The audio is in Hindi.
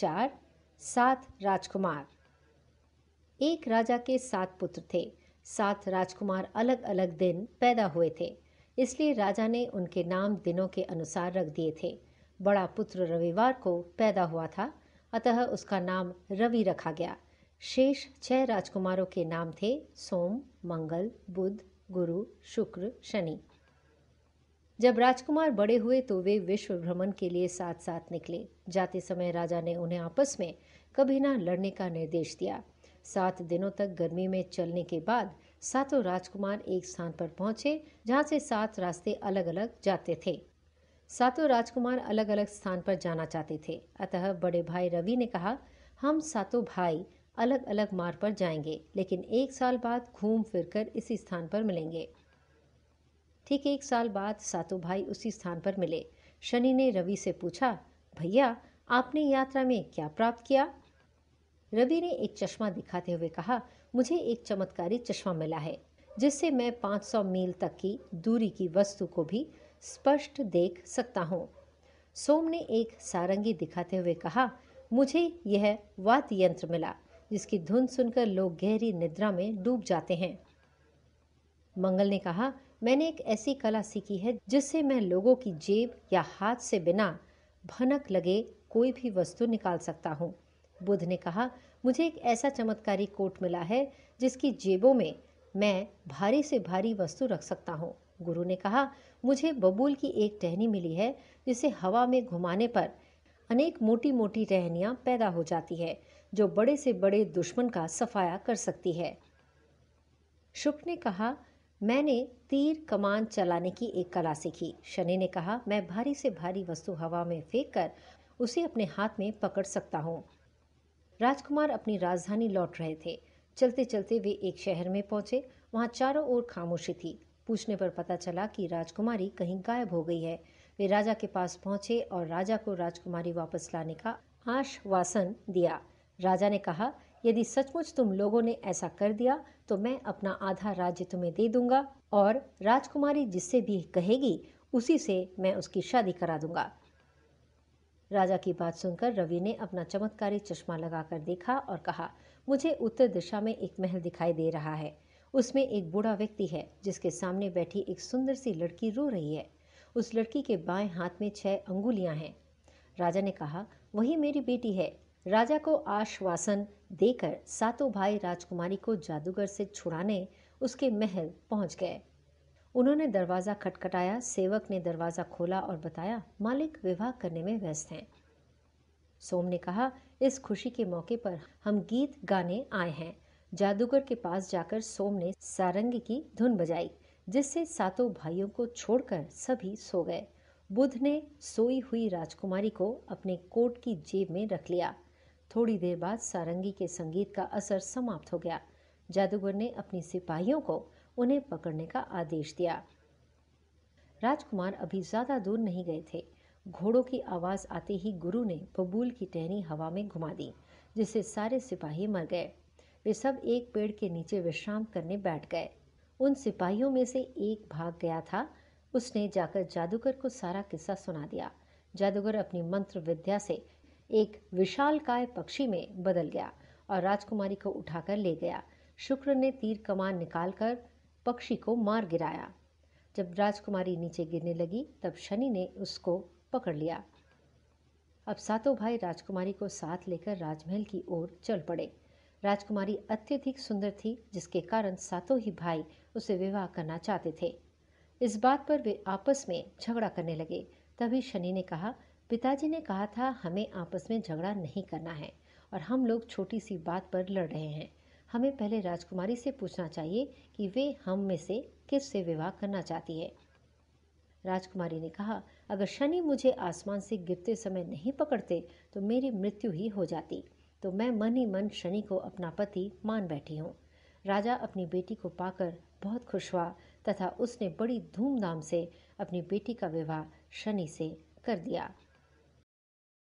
चार सात राजकुमार एक राजा के सात पुत्र थे सात राजकुमार अलग अलग दिन पैदा हुए थे इसलिए राजा ने उनके नाम दिनों के अनुसार रख दिए थे बड़ा पुत्र रविवार को पैदा हुआ था अतः उसका नाम रवि रखा गया शेष छह राजकुमारों के नाम थे सोम मंगल बुध गुरु शुक्र शनि जब राजकुमार बड़े हुए तो वे विश्व भ्रमण के लिए साथ साथ निकले जाते समय राजा ने उन्हें आपस में कभी ना लड़ने का निर्देश दिया सात दिनों तक गर्मी में चलने के बाद सातों राजकुमार एक स्थान पर पहुंचे जहां से सात रास्ते अलग अलग जाते थे सातों राजकुमार अलग अलग स्थान पर जाना चाहते थे अतः बड़े भाई रवि ने कहा हम सातों भाई अलग अलग मार्ग पर जाएंगे लेकिन एक साल बाद घूम फिर इसी स्थान पर मिलेंगे ठीक एक साल बाद सातों भाई उसी स्थान पर मिले शनि ने रवि से पूछा भैया आपने यात्रा में क्या प्राप्त किया रवि ने एक चश्मा दिखाते हुए कहा मुझे एक चमत्कारी चश्मा मिला है जिससे मैं 500 मील तक की दूरी की वस्तु को भी स्पष्ट देख सकता हूँ सोम ने एक सारंगी दिखाते हुए कहा मुझे यह वाद्य यंत्र मिला जिसकी धुन सुनकर लोग गहरी निद्रा में डूब जाते हैं मंगल ने कहा मैंने एक ऐसी कला सीखी है जिससे मैं लोगों की जेब या हाथ से बिना भनक लगे कोई भी वस्तु निकाल सकता हूँ बुद्ध ने कहा मुझे एक ऐसा चमत्कारी कोट मिला है जिसकी जेबों में मैं भारी से भारी वस्तु रख सकता हूँ गुरु ने कहा मुझे बबूल की एक टहनी मिली है जिसे हवा में घुमाने पर अनेक मोटी मोटी टहनियाँ पैदा हो जाती है जो बड़े से बड़े दुश्मन का सफाया कर सकती है शुक्र ने कहा मैंने तीर कमान चलाने की एक कला सीखी शनि ने कहा मैं भारी से भारी वस्तु हवा में फेंक कर उसे अपने हाथ में पकड़ सकता हूँ राजकुमार अपनी राजधानी लौट रहे थे चलते चलते वे एक शहर में पहुंचे वहाँ चारों ओर खामोशी थी पूछने पर पता चला कि राजकुमारी कहीं गायब हो गई है वे राजा के पास पहुंचे और राजा को राजकुमारी वापस लाने का आश्वासन दिया राजा ने कहा यदि सचमुच तुम लोगों ने ऐसा कर दिया तो मैं अपना आधा राज्य तुम्हें दे दूंगा और राजकुमारी जिससे भी कहेगी उसी से मैं उसकी शादी करा दूंगा राजा की बात सुनकर रवि ने अपना चमत्कारी चश्मा लगाकर देखा और कहा मुझे उत्तर दिशा में एक महल दिखाई दे रहा है उसमें एक बूढ़ा व्यक्ति है जिसके सामने बैठी एक सुंदर सी लड़की रो रही है उस लड़की के बाएं हाथ में छह अंगुलियां हैं राजा ने कहा वही मेरी बेटी है राजा को आश्वासन देकर सातों भाई राजकुमारी को जादूगर से छुड़ाने उसके महल पहुंच गए उन्होंने दरवाज़ा खटखटाया सेवक ने दरवाज़ा खोला और बताया मालिक विवाह करने में व्यस्त हैं सोम ने कहा इस खुशी के मौके पर हम गीत गाने आए हैं जादूगर के पास जाकर सोम ने सारंग की धुन बजाई जिससे सातों भाइयों को छोड़कर सभी सो गए बुध ने सोई हुई राजकुमारी को अपने कोट की जेब में रख लिया थोड़ी देर बाद सारंगी के संगीत का असर समाप्त हो गया जादूगर ने अपनी सिपाहियों को उन्हें पकड़ने का आदेश दिया राजकुमार अभी ज़्यादा दूर नहीं गए थे घोड़ों की आवाज़ आते ही गुरु ने बबूल की टहनी हवा में घुमा दी जिससे सारे सिपाही मर गए वे सब एक पेड़ के नीचे विश्राम करने बैठ गए उन सिपाहियों में से एक भाग गया था उसने जाकर जादूगर को सारा किस्सा सुना दिया जादूगर अपनी मंत्र विद्या से एक विशाल काय पक्षी में बदल गया और राजकुमारी को उठाकर ले गया शुक्र ने तीर कमान निकालकर पक्षी को मार गिराया जब राजकुमारी नीचे गिरने लगी तब शनि ने उसको पकड़ लिया अब सातों भाई राजकुमारी को साथ लेकर राजमहल की ओर चल पड़े राजकुमारी अत्यधिक सुंदर थी जिसके कारण सातों ही भाई उसे विवाह करना चाहते थे इस बात पर वे आपस में झगड़ा करने लगे तभी शनि ने कहा पिताजी ने कहा था हमें आपस में झगड़ा नहीं करना है और हम लोग छोटी सी बात पर लड़ रहे हैं हमें पहले राजकुमारी से पूछना चाहिए कि वे हम में से किस से विवाह करना चाहती है राजकुमारी ने कहा अगर शनि मुझे आसमान से गिरते समय नहीं पकड़ते तो मेरी मृत्यु ही हो जाती तो मैं मन ही मन शनि को अपना पति मान बैठी हूँ राजा अपनी बेटी को पाकर बहुत खुश हुआ तथा उसने बड़ी धूमधाम से अपनी बेटी का विवाह शनि से कर दिया